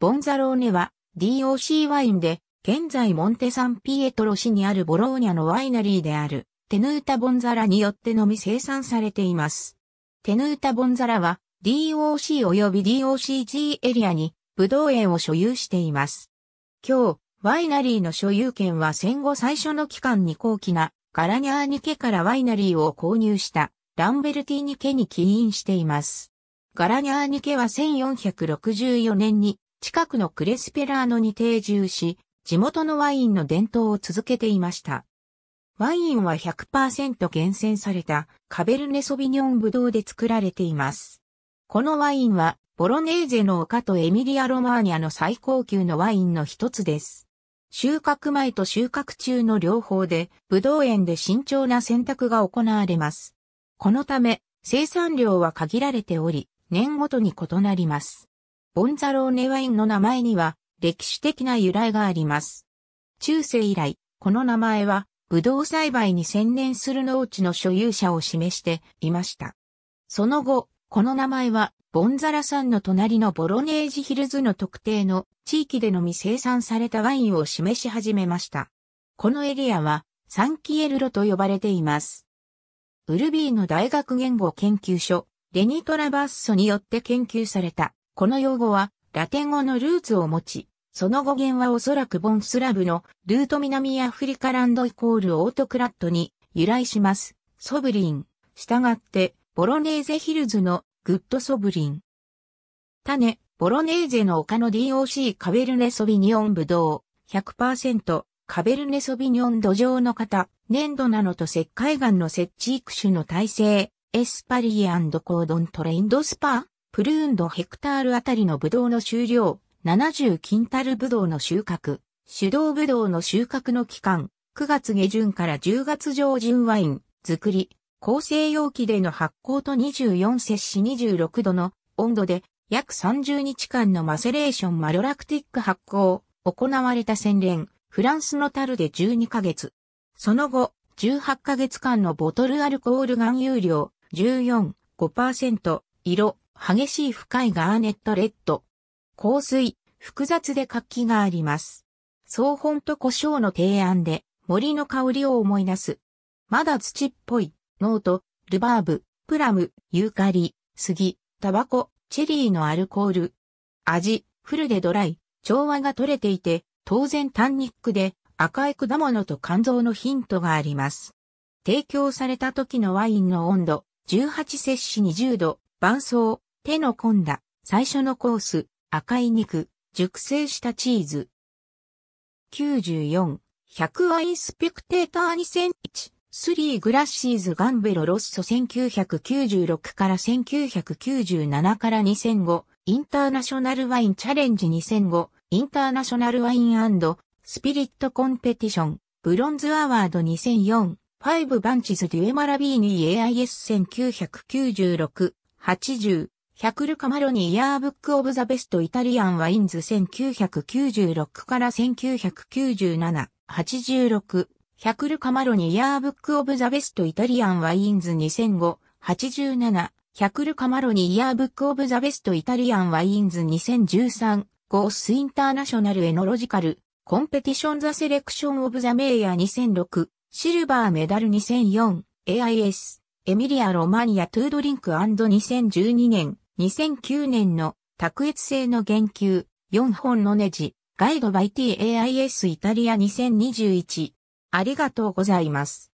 ボンザローネは DOC ワインで、現在モンテサンピエトロ市にあるボローニャのワイナリーである、テヌータ・ボンザラによってのみ生産されています。テヌータ・ボンザラは DOC 及び DOCG エリアにブドウ園を所有しています。今日、ワイナリーの所有権は戦後最初の期間に高貴なガラニャーニ家からワイナリーを購入したランベルティニ家に起因しています。ガラニャーニ家は1464年に近くのクレスペラーノに定住し、地元のワインの伝統を続けていました。ワインは100%厳選されたカベルネソビニョンブドウで作られています。このワインはボロネーゼの丘とエミリア・ロマーニャの最高級のワインの一つです。収穫前と収穫中の両方で、ブドウ園で慎重な選択が行われます。このため、生産量は限られており、年ごとに異なります。ボンザローネワインの名前には歴史的な由来があります。中世以来、この名前は、ブドウ栽培に専念する農地の所有者を示していました。その後、この名前は、ボンザラ山の隣のボロネージヒルズの特定の地域でのみ生産されたワインを示し始めました。このエリアは、サンキエルロと呼ばれています。ウルビーの大学言語研究所、レニトラバッソによって研究されたこの用語は、ラテン語のルーツを持ち、その語源はおそらくボンスラブのルート南アフリカランドイコールオートクラットに由来します。ソブリン。したがって、ボロネーゼヒルズのグッドソブリン。種、ボロネーゼの丘の DOC カベルネソビニオンブドウ100%カベルネソビニオン土壌の型、粘土なのと石灰岩の設置育種の耐性、エスパリーコードントレインドスパープルーンドヘクタールあたりのブドウの収量、70キンタルブドウの収穫、手動ブドウの収穫の期間、9月下旬から10月上旬ワイン、作り、構成容器での発酵と24摂氏26度の温度で約30日間のマセレーションマロラクティック発酵、行われた洗練、フランスのタルで12ヶ月。その後、18ヶ月間のボトルアルコール含有量14.5%、色、激しい深いガーネットレッド。香水、複雑で活気があります。総本と胡椒の提案で森の香りを思い出す。まだ土っぽい、ノート、ルバーブ、プラム、ユーカリ、杉、タバコ、チェリーのアルコール。味、フルでドライ、調和が取れていて、当然タンニックで赤い果物と肝臓のヒントがあります。提供された時のワインの温度、18摂氏20度、伴奏、手の込んだ最初のコース、赤い肉、熟成したチーズ。94、100アイスペクテーター2001、スリーグラッシーズガンベロロッソ1996から1997から2005、インターナショナルワインチャレンジ2005、インターナショナルワインスピリットコンペティション、ブロンズアワード2004、ファイブバンチズデュエマラビーニ AIS1996、80、100ルカマロニイヤーブックオブザベストイタリアンワインズ1996から1997、86、100ルカマロニイヤーブックオブザベストイタリアンワインズ2005、87、100ルカマロニイヤーブックオブザベストイタリアンワインズ2013、ゴースインターナショナルエノロジカル、コンペティションザセレクションオブザメイヤー2006、シルバーメダル2004、AIS、エミリア・ロマニア・トゥードリンク &2012 年、2009年の卓越性の言及、4本のネジ、ガイドバイ TAIS イタリア2021。ありがとうございます。